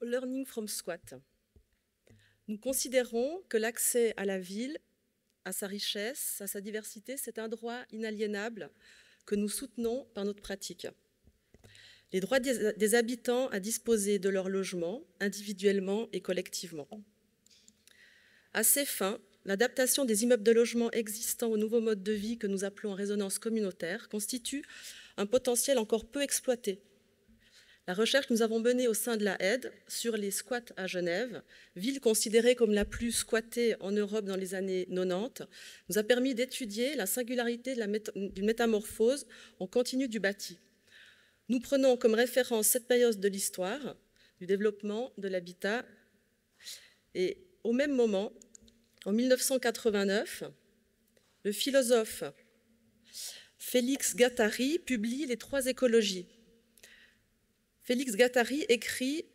Learning from squat. Nous considérons que l'accès à la ville, à sa richesse, à sa diversité, c'est un droit inaliénable que nous soutenons par notre pratique. Les droits des habitants à disposer de leur logement, individuellement et collectivement. À ces fins, l'adaptation des immeubles de logement existants au nouveau mode de vie que nous appelons résonance communautaire constitue un potentiel encore peu exploité la recherche que nous avons menée au sein de la Aide sur les squats à Genève, ville considérée comme la plus squattée en Europe dans les années 90, nous a permis d'étudier la singularité d'une métamorphose en continu du bâti. Nous prenons comme référence cette période de l'histoire, du développement de l'habitat. Et au même moment, en 1989, le philosophe Félix Gattari publie Les trois écologies, Félix Gattari écrit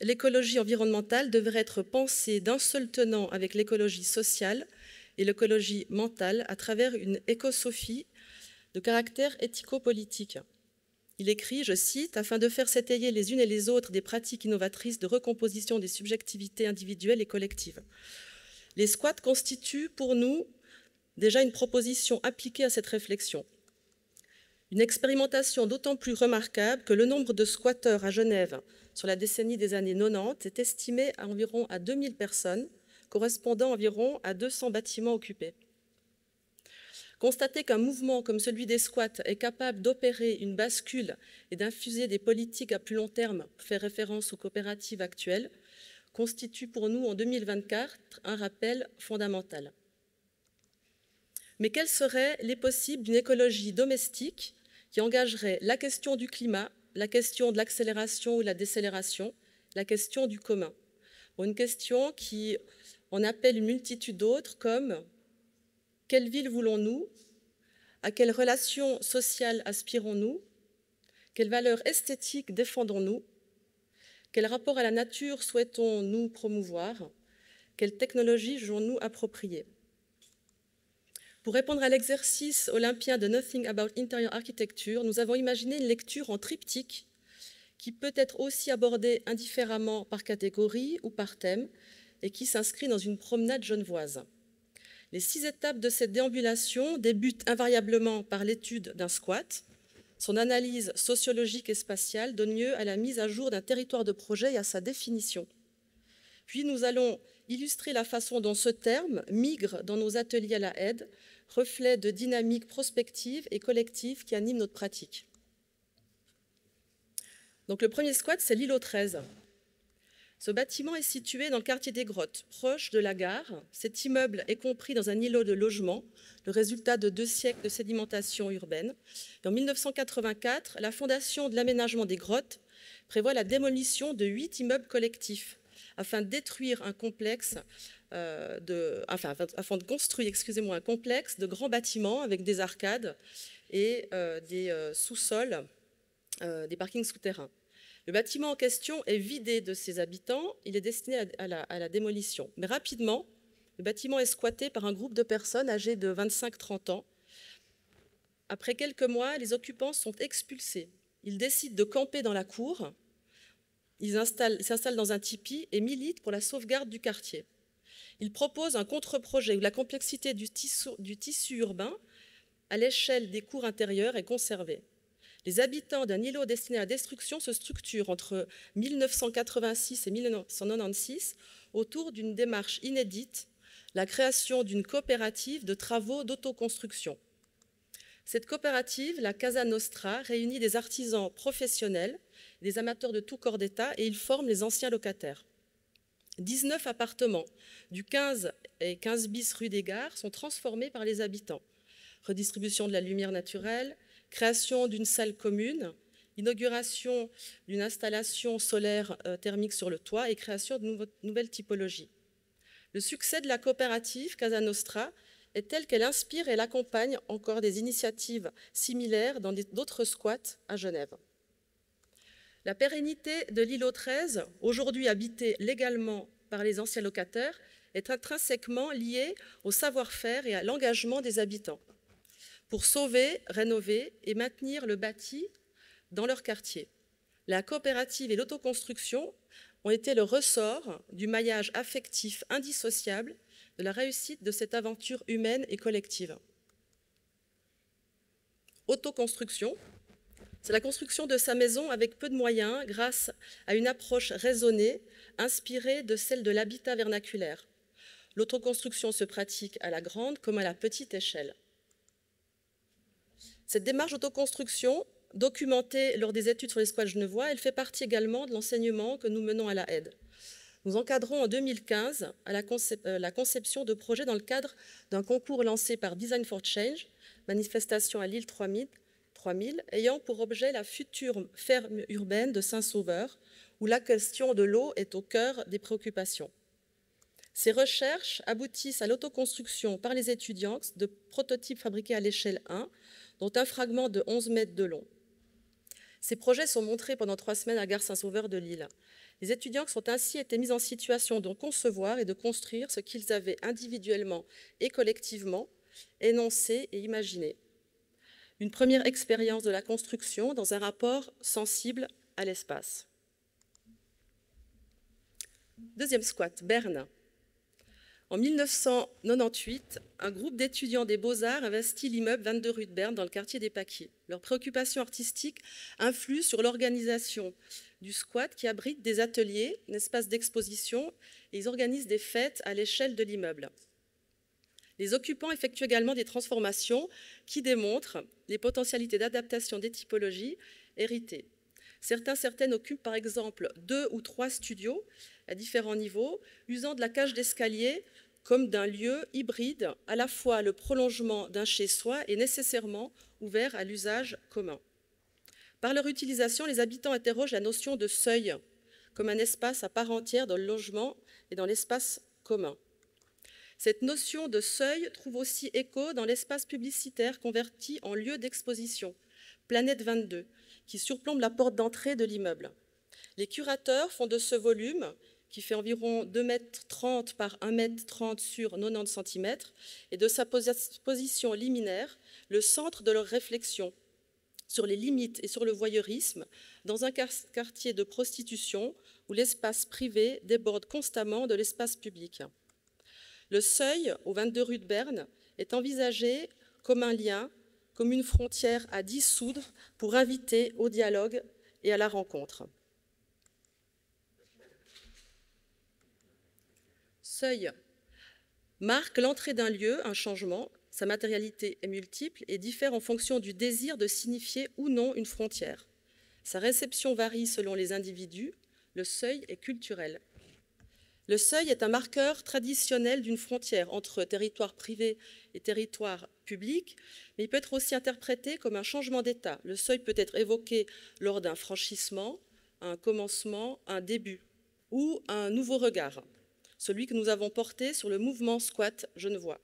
L'écologie environnementale devrait être pensée d'un seul tenant avec l'écologie sociale et l'écologie mentale à travers une écosophie de caractère éthico-politique. Il écrit, je cite, Afin de faire s'étayer les unes et les autres des pratiques innovatrices de recomposition des subjectivités individuelles et collectives. Les squats constituent pour nous déjà une proposition appliquée à cette réflexion. Une expérimentation d'autant plus remarquable que le nombre de squatteurs à Genève sur la décennie des années 90 est estimé à environ à 2000 personnes, correspondant environ à 200 bâtiments occupés. Constater qu'un mouvement comme celui des squats est capable d'opérer une bascule et d'infuser des politiques à plus long terme, fait faire référence aux coopératives actuelles, constitue pour nous en 2024 un rappel fondamental. Mais quels seraient les possibles d'une écologie domestique qui engagerait la question du climat, la question de l'accélération ou de la décélération, la question du commun. une question qui en appelle une multitude d'autres comme quelle ville voulons-nous À quelles relations sociales aspirons-nous Quelles valeurs esthétiques défendons-nous Quel rapport à la nature souhaitons-nous promouvoir Quelles technologies jouons-nous appropriées pour répondre à l'exercice olympien de Nothing About Interior Architecture, nous avons imaginé une lecture en triptyque qui peut être aussi abordée indifféremment par catégorie ou par thème et qui s'inscrit dans une promenade genevoise. Les six étapes de cette déambulation débutent invariablement par l'étude d'un squat. Son analyse sociologique et spatiale donne lieu à la mise à jour d'un territoire de projet et à sa définition. Puis nous allons illustrer la façon dont ce terme migre dans nos ateliers à la aide reflet de dynamiques prospective et collectives qui anime notre pratique. Donc le premier squat, c'est l'îlot 13. Ce bâtiment est situé dans le quartier des Grottes, proche de la gare. Cet immeuble est compris dans un îlot de logement, le résultat de deux siècles de sédimentation urbaine. en 1984, la Fondation de l'aménagement des Grottes prévoit la démolition de huit immeubles collectifs afin de détruire un complexe euh, de, afin de construire, excusez-moi, un complexe de grands bâtiments avec des arcades et euh, des euh, sous-sols, des parkings souterrains. Le bâtiment en question est vidé de ses habitants, il est destiné à, la, à la démolition. Mais rapidement, le bâtiment est squatté par un groupe de personnes âgées de 25-30 ans. Après quelques mois, les occupants sont expulsés. Ils décident de camper dans la cour. Ils s'installent dans un tipi et militent pour la sauvegarde du quartier. Il propose un contre-projet où la complexité du tissu, urbain à l'échelle des cours intérieurs est conservée. Les habitants d'un îlot destiné à la destruction se structurent entre 1986 et 1996 autour d'une démarche inédite, la création d'une coopérative de travaux d'autoconstruction. Cette coopérative, la Casa Nostra, réunit des artisans professionnels, des amateurs de tout corps d'État et ils forment les anciens locataires. 19 appartements du 15 et 15 bis rue des Gares sont transformés par les habitants. Redistribution de la lumière naturelle, création d'une salle commune, inauguration d'une installation solaire euh, thermique sur le toit et création de nouvelles typologies. Le succès de la coopérative Casa Nostra est tel qu'elle inspire et l'accompagne encore des initiatives similaires dans d'autres squats à Genève. La pérennité de l'îlot 13, aujourd'hui habité légalement par les anciens locataires, est intrinsèquement liée au savoir-faire et à l'engagement des habitants pour sauver, rénover et maintenir le bâti dans leur quartier. La coopérative et l'autoconstruction ont été le ressort du maillage affectif indissociable de la réussite de cette aventure humaine et collective. Autoconstruction, c'est la construction de sa maison avec peu de moyens grâce à une approche raisonnée, inspirée de celle de l'habitat vernaculaire. L'autoconstruction se pratique à la grande comme à la petite échelle. Cette démarche d'autoconstruction, documentée lors des études sur les squats genevois, elle fait partie également de l'enseignement que nous menons à la aide. Nous encadrons en 2015 la, euh, la conception de projets dans le cadre d'un concours lancé par Design for Change, manifestation à l'île 3000, 3000, ayant pour objet la future ferme urbaine de Saint-Sauveur, où la question de l'eau est au cœur des préoccupations. Ces recherches aboutissent à l'autoconstruction par les étudiants de prototypes fabriqués à l'échelle 1, dont un fragment de 11 mètres de long. Ces projets sont montrés pendant trois semaines à Gare Saint-Sauveur de Lille. Les étudiants ont ainsi été mis en situation de concevoir et de construire ce qu'ils avaient individuellement et collectivement énoncé et imaginé une première expérience de la construction dans un rapport sensible à l'espace. Deuxième squat, Berne. En 1998, un groupe d'étudiants des Beaux-Arts investit l'immeuble 22 rue de Berne dans le quartier des Paquiers. Leur préoccupations artistique influe sur l'organisation du squat qui abrite des ateliers, un espace d'exposition, et ils organisent des fêtes à l'échelle de l'immeuble. Les occupants effectuent également des transformations qui démontrent les potentialités d'adaptation des typologies héritées. Certains, certaines occupent par exemple deux ou trois studios à différents niveaux, usant de la cage d'escalier comme d'un lieu hybride, à la fois le prolongement d'un chez-soi et nécessairement ouvert à l'usage commun. Par leur utilisation, les habitants interrogent la notion de seuil comme un espace à part entière dans le logement et dans l'espace commun. Cette notion de seuil trouve aussi écho dans l'espace publicitaire converti en lieu d'exposition, Planète 22, qui surplombe la porte d'entrée de l'immeuble. Les curateurs font de ce volume, qui fait environ 2,30 m par 1,30 m sur 90 cm, et de sa position liminaire, le centre de leur réflexion sur les limites et sur le voyeurisme dans un quartier de prostitution où l'espace privé déborde constamment de l'espace public. Le seuil au 22 rue de Berne est envisagé comme un lien, comme une frontière à dissoudre pour inviter au dialogue et à la rencontre. Seuil marque l'entrée d'un lieu, un changement. Sa matérialité est multiple et diffère en fonction du désir de signifier ou non une frontière. Sa réception varie selon les individus. Le seuil est culturel. Le seuil est un marqueur traditionnel d'une frontière entre territoire privé et territoire public, mais il peut être aussi interprété comme un changement d'état. Le seuil peut être évoqué lors d'un franchissement, un commencement, un début ou un nouveau regard, celui que nous avons porté sur le mouvement squat genevois.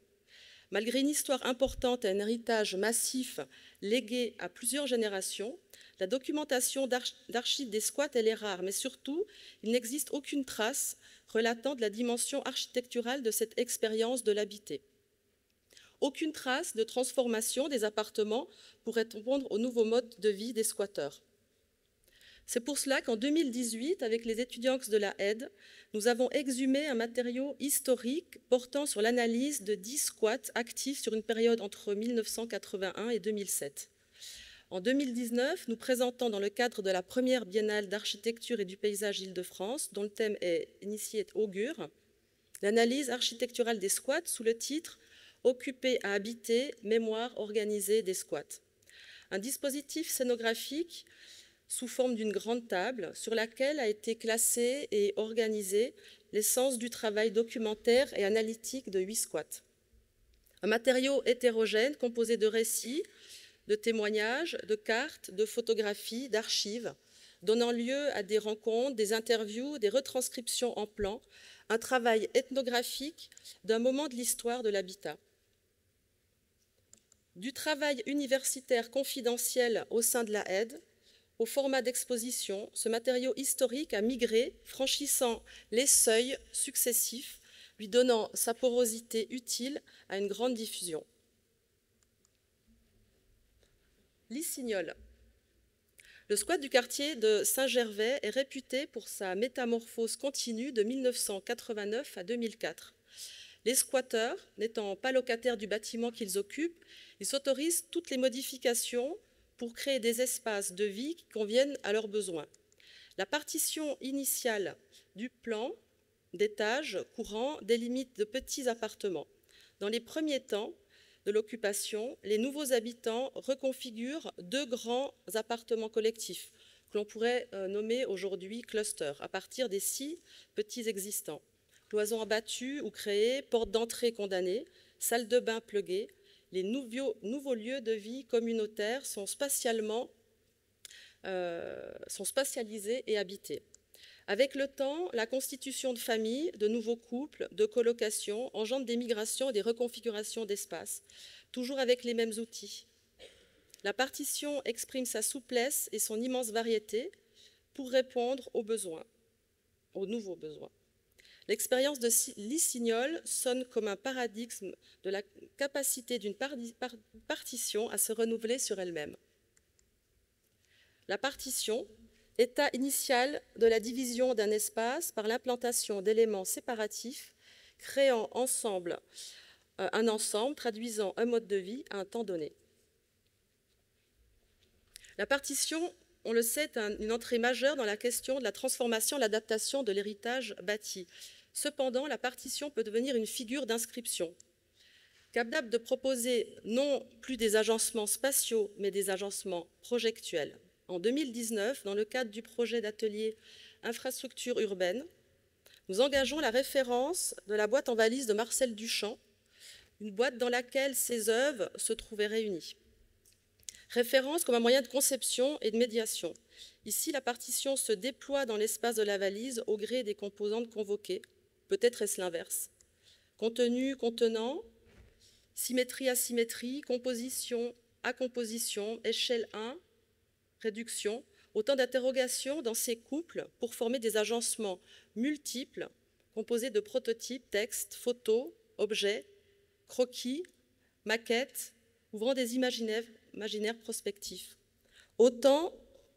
Malgré une histoire importante et un héritage massif légué à plusieurs générations, la documentation d'archives des squats, elle est rare, mais surtout, il n'existe aucune trace relatant de la dimension architecturale de cette expérience de l'habité. Aucune trace de transformation des appartements pour répondre au nouveau mode de vie des squatteurs. C'est pour cela qu'en 2018, avec les étudiants de la aide, nous avons exhumé un matériau historique portant sur l'analyse de 10 squats actifs sur une période entre 1981 et 2007. En 2019, nous présentons dans le cadre de la première biennale d'architecture et du paysage Île-de-France, dont le thème est initié augure, l'analyse architecturale des squats sous le titre occupé à habiter, mémoire organisée des squats. Un dispositif scénographique sous forme d'une grande table sur laquelle a été classé et organisé l'essence du travail documentaire et analytique de huit squats. Un matériau hétérogène composé de récits, de témoignages, de cartes, de photographies, d'archives, donnant lieu à des rencontres, des interviews, des retranscriptions en plan, un travail ethnographique d'un moment de l'histoire de l'habitat. Du travail universitaire confidentiel au sein de la aide, au format d'exposition, ce matériau historique a migré, franchissant les seuils successifs, lui donnant sa porosité utile à une grande diffusion. Lissignol. Le squat du quartier de Saint-Gervais est réputé pour sa métamorphose continue de 1989 à 2004. Les squatteurs, n'étant pas locataires du bâtiment qu'ils occupent, ils s'autorisent toutes les modifications pour créer des espaces de vie qui conviennent à leurs besoins. La partition initiale du plan d'étage courant délimite de petits appartements. Dans les premiers temps, de l'occupation, les nouveaux habitants reconfigurent deux grands appartements collectifs que l'on pourrait euh, nommer aujourd'hui clusters, à partir des six petits existants. Cloisons abattues ou créées, portes d'entrée condamnées, salles de bain pluguées, les nouveaux, lieux de vie communautaires sont spatialement euh, sont spatialisés et habités. Avec le temps, la constitution de familles, de nouveaux couples, de colocations engendre des migrations et des reconfigurations d'espace, toujours avec les mêmes outils. La partition exprime sa souplesse et son immense variété pour répondre aux besoins, aux nouveaux besoins. L'expérience de Lissignol sonne comme un paradigme de la capacité d'une partition à se renouveler sur elle-même. La partition, état initial de la division d'un espace par l'implantation d'éléments séparatifs créant ensemble euh, un ensemble traduisant un mode de vie à un temps donné. La partition, on le sait, est une entrée majeure dans la question de la transformation, l'adaptation de l'héritage bâti. Cependant, la partition peut devenir une figure d'inscription, capable de proposer non plus des agencements spatiaux, mais des agencements projectuels en 2019, dans le cadre du projet d'atelier infrastructure urbaine, nous engageons la référence de la boîte en valise de Marcel Duchamp, une boîte dans laquelle ses œuvres se trouvaient réunies. Référence comme un moyen de conception et de médiation. Ici, la partition se déploie dans l'espace de la valise au gré des composantes convoquées. Peut-être est-ce l'inverse. Contenu, contenant, symétrie, asymétrie, composition, à composition, échelle 1, réduction, autant d'interrogations dans ces couples pour former des agencements multiples composés de prototypes, textes, photos, objets, croquis, maquettes, ouvrant des imaginaires, prospectifs. Autant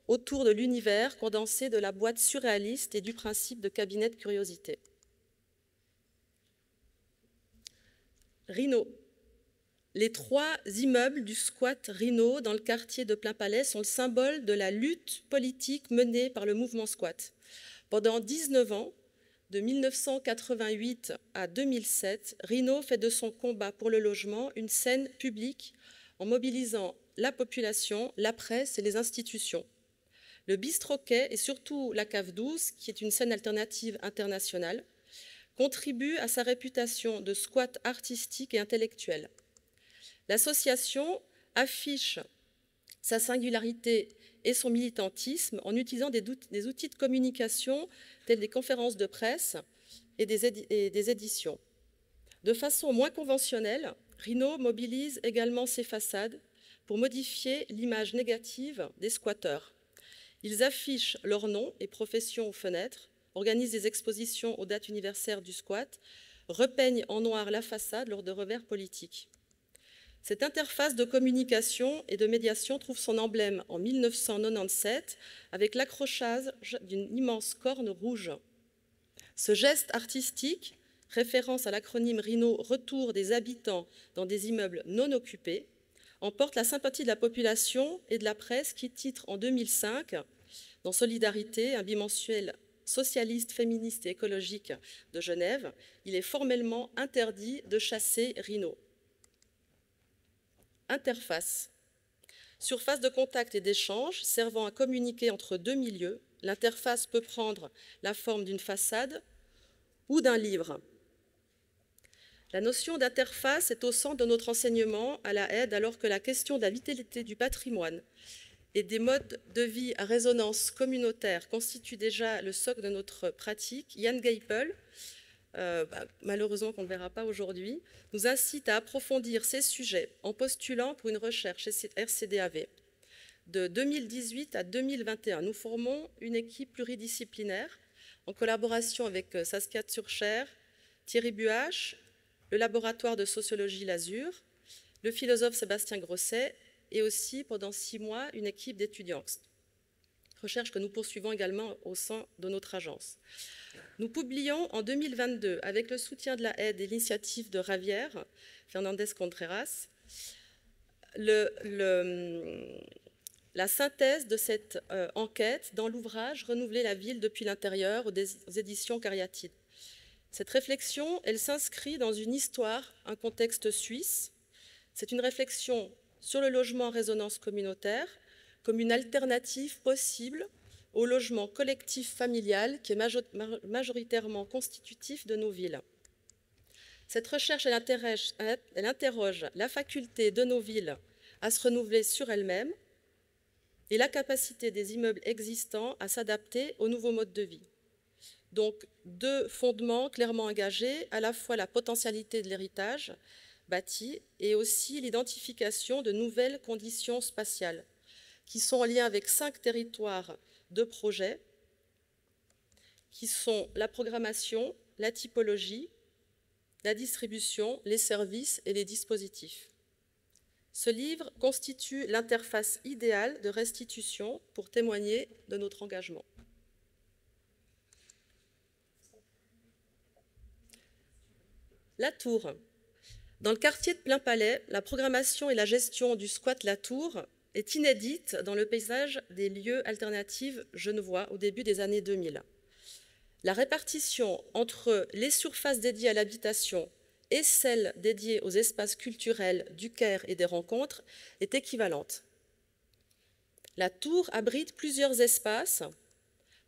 autour de l'univers condensé de la boîte surréaliste et du principe de cabinet de curiosité. Rino. Les trois immeubles du squat Rhino dans le quartier de Plainpalais sont le symbole de la lutte politique menée par le mouvement squat. Pendant 19 ans, de 1988 à 2007, Rhino fait de son combat pour le logement une scène publique en mobilisant la population, la presse et les institutions. Le bistroquet et surtout la cave 12, qui est une scène alternative internationale, contribuent à sa réputation de squat artistique et intellectuel. L'association affiche sa singularité et son militantisme en utilisant des, outils de communication tels des conférences de presse et des, éditions. De façon moins conventionnelle, Rhino mobilise également ses façades pour modifier l'image négative des squatteurs. Ils affichent leur nom et profession aux fenêtres, organisent des expositions aux dates universaires du squat, repeignent en noir la façade lors de revers politiques. Cette interface de communication et de médiation trouve son emblème en 1997 avec l'accrochage d'une immense corne rouge. Ce geste artistique, référence à l'acronyme RINO Retour des habitants dans des immeubles non occupés, emporte la sympathie de la population et de la presse qui titre en 2005 dans Solidarité, un bimensuel socialiste, féministe et écologique de Genève, il est formellement interdit de chasser RINO interface, surface de contact et d'échange servant à communiquer entre deux milieux. L'interface peut prendre la forme d'une façade ou d'un livre. La notion d'interface est au centre de notre enseignement à la aide alors que la question de la vitalité du patrimoine et des modes de vie à résonance communautaire constitue déjà le socle de notre pratique. Yann Geipel, euh, bah, malheureusement qu'on ne verra pas aujourd'hui, nous incite à approfondir ces sujets en postulant pour une recherche RCDAV. De 2018 à 2021, nous formons une équipe pluridisciplinaire en collaboration avec euh, Saskia Surcher, Thierry Buach, le laboratoire de sociologie L'Azur, le philosophe Sébastien Grosset et aussi pendant six mois une équipe d'étudiants recherche que nous poursuivons également au sein de notre agence. Nous publions en 2022, avec le soutien de la aide et l'initiative de Ravière, Fernandez-Contreras, le, la synthèse de cette euh, enquête dans l'ouvrage Renouveler la ville depuis l'intérieur aux, éditions Cariatide. Cette réflexion, elle s'inscrit dans une histoire, un contexte suisse. C'est une réflexion sur le logement en résonance communautaire, comme une alternative possible au logement collectif familial qui est majoritairement constitutif de nos villes. Cette recherche, interroge, la faculté de nos villes à se renouveler sur elles-mêmes et la capacité des immeubles existants à s'adapter aux nouveaux modes de vie. Donc deux fondements clairement engagés, à la fois la potentialité de l'héritage bâti et aussi l'identification de nouvelles conditions spatiales qui sont en lien avec cinq territoires de projet, qui sont la programmation, la typologie, la distribution, les services et les dispositifs. Ce livre constitue l'interface idéale de restitution pour témoigner de notre engagement. La Tour. Dans le quartier de Plein Palais, la programmation et la gestion du squat La Tour est inédite dans le paysage des lieux alternatifs genevois au début des années 2000. La répartition entre les surfaces dédiées à l'habitation et celles dédiées aux espaces culturels du Caire et des rencontres est équivalente. La tour abrite plusieurs espaces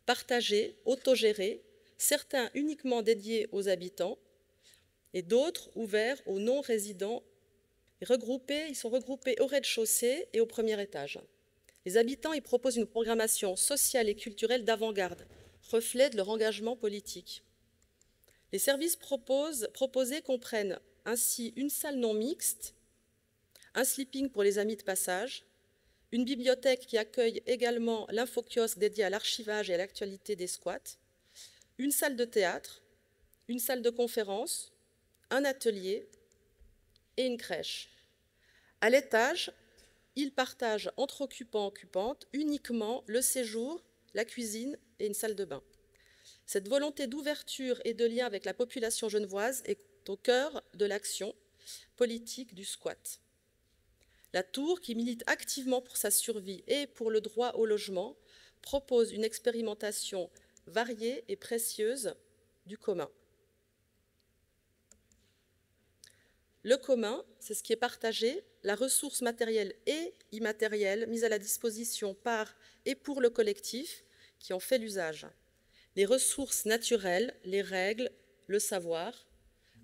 partagés, autogérés, certains uniquement dédiés aux habitants et d'autres ouverts aux non-résidents regroupés, ils sont regroupés au rez-de-chaussée et au premier étage. Les habitants y proposent une programmation sociale et culturelle d'avant-garde, reflet de leur engagement politique. Les services proposés comprennent ainsi une salle non mixte, un sleeping pour les amis de passage, une bibliothèque qui accueille également linfo dédié à l'archivage et à l'actualité des squats, une salle de théâtre, une salle de conférence, un atelier et une crèche. À l'étage, ils partagent entre occupants et occupantes uniquement le séjour, la cuisine et une salle de bain. Cette volonté d'ouverture et de lien avec la population genevoise est au cœur de l'action politique du squat. La Tour, qui milite activement pour sa survie et pour le droit au logement, propose une expérimentation variée et précieuse du commun. Le commun, c'est ce qui est partagé, la ressource matérielle et immatérielle mise à la disposition par et pour le collectif qui en fait l'usage. Les ressources naturelles, les règles, le savoir,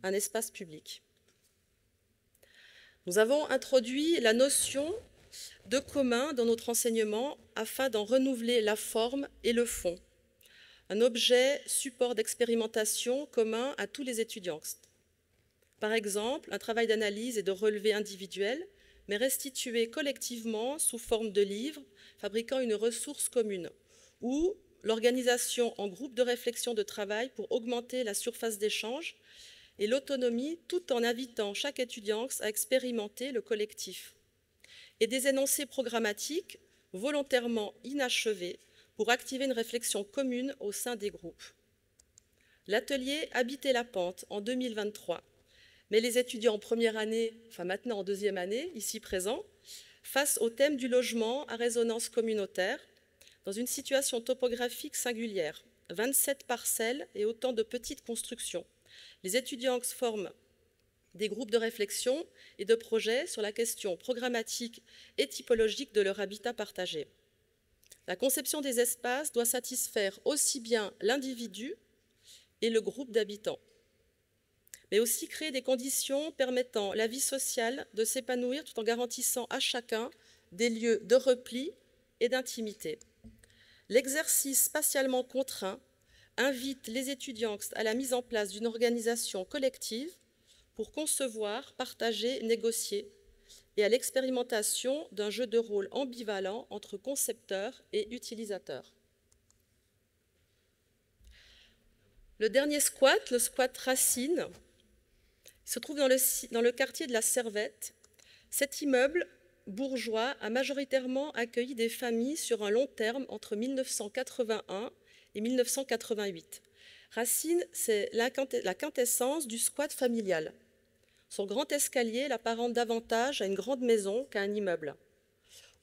un espace public. Nous avons introduit la notion de commun dans notre enseignement afin d'en renouveler la forme et le fond. Un objet, support d'expérimentation commun à tous les étudiants par exemple, un travail d'analyse et de relevé individuel, mais restitué collectivement sous forme de livres, fabriquant une ressource commune, ou l'organisation en groupe de réflexion de travail pour augmenter la surface d'échange et l'autonomie tout en invitant chaque étudiant à expérimenter le collectif. Et des énoncés programmatiques volontairement inachevés pour activer une réflexion commune au sein des groupes. L'atelier Habiter la pente en 2023 mais les étudiants en première année, enfin maintenant en deuxième année, ici présents, face au thème du logement à résonance communautaire, dans une situation topographique singulière, 27 parcelles et autant de petites constructions. Les étudiants forment des groupes de réflexion et de projets sur la question programmatique et typologique de leur habitat partagé. La conception des espaces doit satisfaire aussi bien l'individu et le groupe d'habitants mais aussi créer des conditions permettant la vie sociale de s'épanouir tout en garantissant à chacun des lieux de repli et d'intimité. L'exercice spatialement contraint invite les étudiants à la mise en place d'une organisation collective pour concevoir, partager, négocier et à l'expérimentation d'un jeu de rôle ambivalent entre concepteurs et utilisateurs. Le dernier squat, le squat racine, se trouve dans le, quartier de la Servette. Cet immeuble bourgeois a majoritairement accueilli des familles sur un long terme entre 1981 et 1988. Racine, c'est la quintessence du squat familial. Son grand escalier l'apparente davantage à une grande maison qu'à un immeuble.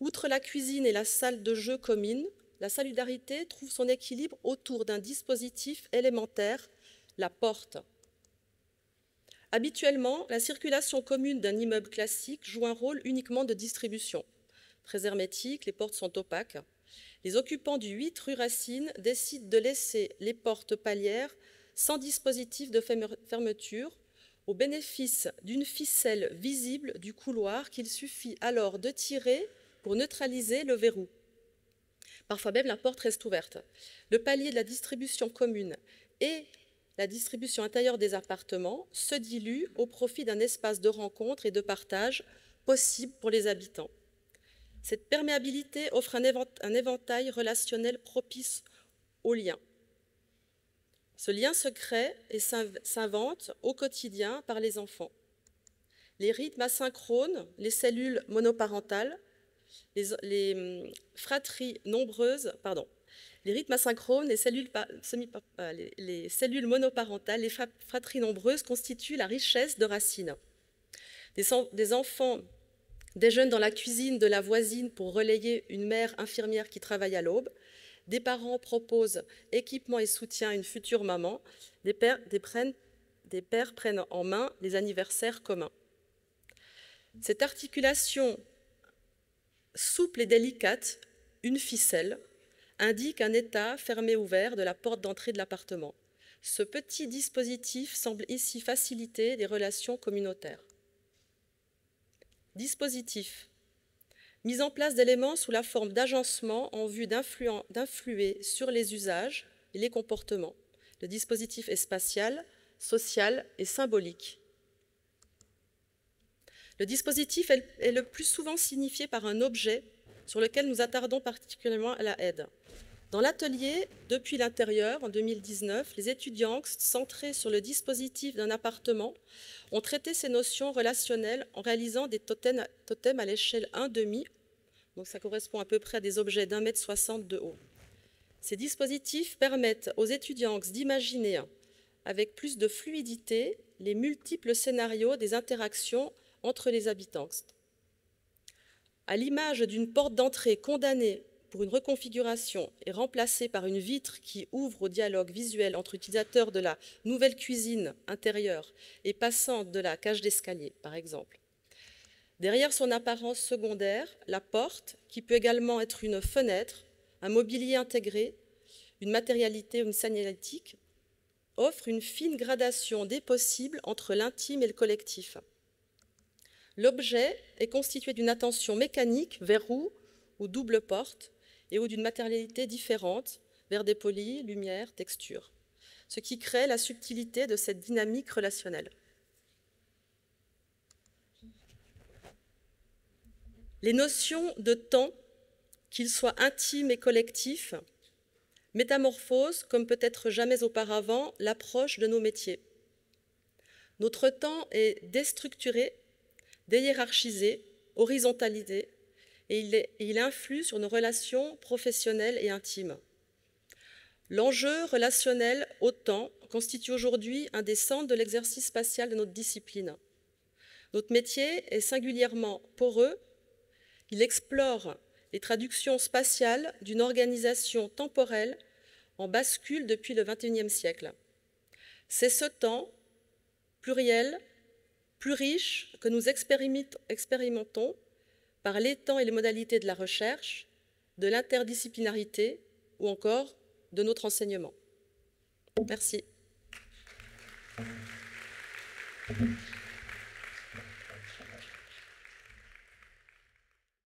Outre la cuisine et la salle de jeu commune, la solidarité trouve son équilibre autour d'un dispositif élémentaire, la porte. Habituellement, la circulation commune d'un immeuble classique joue un rôle uniquement de distribution. Très hermétique, les portes sont opaques. Les occupants du 8 rue Racine décident de laisser les portes palières sans dispositif de fermeture au bénéfice d'une ficelle visible du couloir qu'il suffit alors de tirer pour neutraliser le verrou. Parfois même, la porte reste ouverte. Le palier de la distribution commune est la distribution intérieure des appartements se dilue au profit d'un espace de rencontre et de partage possible pour les habitants. Cette perméabilité offre un éventail relationnel propice au lien. Ce lien se crée et s'invente au quotidien par les enfants. Les rythmes asynchrones, les cellules monoparentales, les, les hum, fratries nombreuses, pardon, les rythmes asynchrones, les cellules, euh, cellules monoparentales, les fratries nombreuses constituent la richesse de racines. Des, enfants, déjeunent dans la cuisine de la voisine pour relayer une mère infirmière qui travaille à l'aube, des parents proposent équipement et soutien à une future maman, des pères, des des pères prennent en main les anniversaires communs. Cette articulation souple et délicate, une ficelle, indique un état fermé-ouvert de la porte d'entrée de l'appartement. Ce petit dispositif semble ici faciliter les relations communautaires. Dispositif. Mise en place d'éléments sous la forme d'agencements en vue d'influer sur les usages et les comportements. Le dispositif est spatial, social et symbolique. Le dispositif est le plus souvent signifié par un objet sur lequel nous attardons particulièrement la aide. Dans l'atelier, depuis l'intérieur, en 2019, les étudiants centrés sur le dispositif d'un appartement ont traité ces notions relationnelles en réalisant des totems, à l'échelle 1,5, donc ça correspond à peu près à des objets d'un mètre soixante de haut. Ces dispositifs permettent aux étudiants d'imaginer avec plus de fluidité les multiples scénarios des interactions entre les habitants. À l'image d'une porte d'entrée condamnée pour une reconfiguration et remplacée par une vitre qui ouvre au dialogue visuel entre utilisateurs de la nouvelle cuisine intérieure et passants de la cage d'escalier, par exemple. Derrière son apparence secondaire, la porte, qui peut également être une fenêtre, un mobilier intégré, une matérialité ou une signalétique, offre une fine gradation des possibles entre l'intime et le collectif. L'objet est constitué d'une attention mécanique, vers verrou ou double porte, et ou d'une matérialité différente, vers des polis, lumière, texture, ce qui crée la subtilité de cette dynamique relationnelle. Les notions de temps, qu'ils soient intimes et collectifs, métamorphosent, comme peut-être jamais auparavant, l'approche de nos métiers. Notre temps est déstructuré déhiérarchisé, horizontalisé, et il, il influe sur nos relations professionnelles et intimes. L'enjeu relationnel au temps constitue aujourd'hui un des centres de l'exercice spatial de notre discipline. Notre métier est singulièrement poreux. Il explore les traductions spatiales d'une organisation temporelle en bascule depuis le XXIe siècle. C'est ce temps pluriel plus riche que nous expérimentons par les temps et les modalités de la recherche, de l'interdisciplinarité ou encore de notre enseignement. Merci.